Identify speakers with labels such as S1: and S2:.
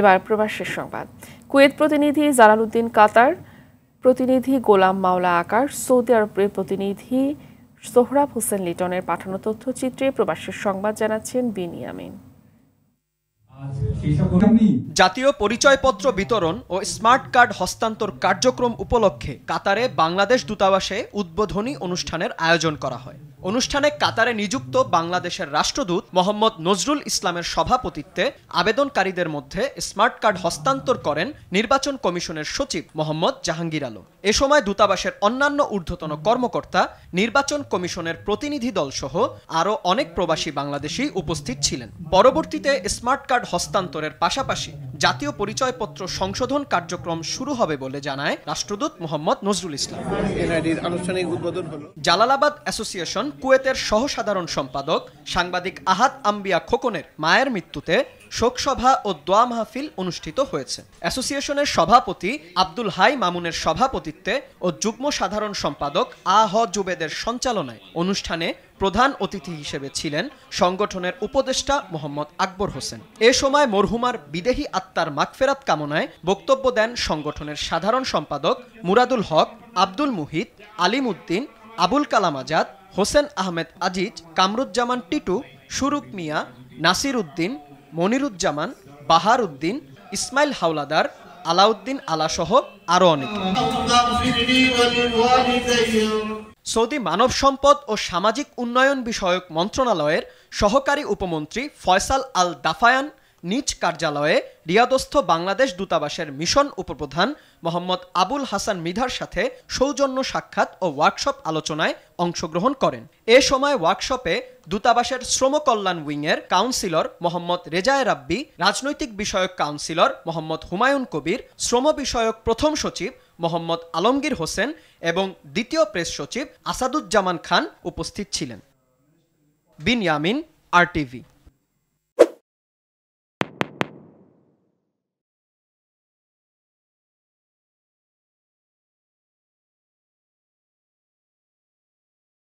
S1: এবার প্রবাসের সংবাদ কুয়েত প্রতিনিধি জালালউদ্দিন কাতার প্রতিনিধি গোলাম মাওলা আকার সৌদি আরবের প্রতিনিধি সোহরাব হোসেন লিটনের পাঠানো তথ্যচিত্রে প্রবাসের সংবাদ জানাচ্ছেন বিনিয়ামিন
S2: জাতীয় পরিচয়পত্র বিতরণ ও স্মার্ট কার্ড হস্তান্তর কার্যক্রম উপলক্ষে কাতারে বাংলাদেশ দূতাবাসে উদ্বোধনী অনুষ্ঠানের আয়োজন করা হয় অনুষ্ঠানে কাতারে নিযুক্ত বাংলাদেশের রাষ্ট্রদূত মোহাম্মদ নজরুল ইসলামের সভাপতিত্বে আবেদনকারীদের মধ্যে স্মার্ট কার্ড হস্তান্তর করেন নির্বাচন কমিশনের সচিব মোহাম্মদ জাহাঙ্গীর আলম এ সময় দূতাবাসের অন্যান্য ঊর্ধ্বতন কর্মকর্তা নির্বাচন কমিশনের প্রতিনিধি দলসহ আরও অনেক প্রবাসী বাংলাদেশি উপস্থিত ছিলেন পরবর্তীতে স্মার্ট কার্ড হস্তান্তর হস্তান্তরের পাশাপাশি জাতীয় পরিচয়পত্র সংশোধন কার্যক্রম শুরু হবে বলে জানায় রাষ্ট্রদূত মোহাম্মদ নজরুল ইসলাম জালালাবাদ অ্যাসোসিয়েশন কুয়েতের সহসাধারণ সম্পাদক সাংবাদিক আহাদ আম্বিয়া খোকনের মায়ের মৃত্যুতে শোকসভা ও দোয়া মাহফিল অনুষ্ঠিত হয়েছে অ্যাসোসিয়েশনের সভাপতি আব্দুল হাই মামুনের সভাপতিত্বে ও যুগ্ম সাধারণ সম্পাদক আহ জুবেদের সঞ্চালনায় অনুষ্ঠানে প্রধান অতিথি হিসেবে ছিলেন সংগঠনের উপদেষ্টা মোহাম্মদ আকবর হোসেন এ সময় মরহুমার বিদেহী আত্মার মাগফেরাত কামনায় বক্তব্য দেন সংগঠনের সাধারণ সম্পাদক মুরাদুল হক আব্দুল মুহিত আলিমুদ্দিন আবুল কালাম আজাদ হোসেন আহমেদ আজিজ কামরুজ্জামান টিটু সুরুক মিয়া নাসির উদ্দিন মনিরুজ্জামান বাহার উদ্দিন ইসমাইল হাওলাদার আলাউদ্দিন আলাসহ আরও অনেক সৌদি মানব সম্পদ ও সামাজিক উন্নয়ন বিষয়ক মন্ত্রণালয়ের সহকারী উপমন্ত্রী ফয়সাল আল দাফায়ান নিজ কার্যালয়ে রিয়াদস্থ বাংলাদেশ দূতাবাসের মিশন উপপ্রধান মোহাম্মদ আবুল হাসান মিধার সাথে সৌজন্য সাক্ষাৎ ও ওয়ার্কশপ আলোচনায় অংশগ্রহণ করেন এ সময় ওয়ার্কশপে দূতাবাসের শ্রম কল্যাণ উইংয়ের কাউন্সিলর মোহাম্মদ রেজায় রাব্বি রাজনৈতিক বিষয়ক কাউন্সিলর মোহাম্মদ হুমায়ুন কবির শ্রম বিষয়ক প্রথম সচিব মোহাম্মদ আলমগীর হোসেন এবং দ্বিতীয় প্রেস সচিব আসাদুজ্জামান খান উপস্থিত ছিলেন বিন ইয়ামিন আরটিভি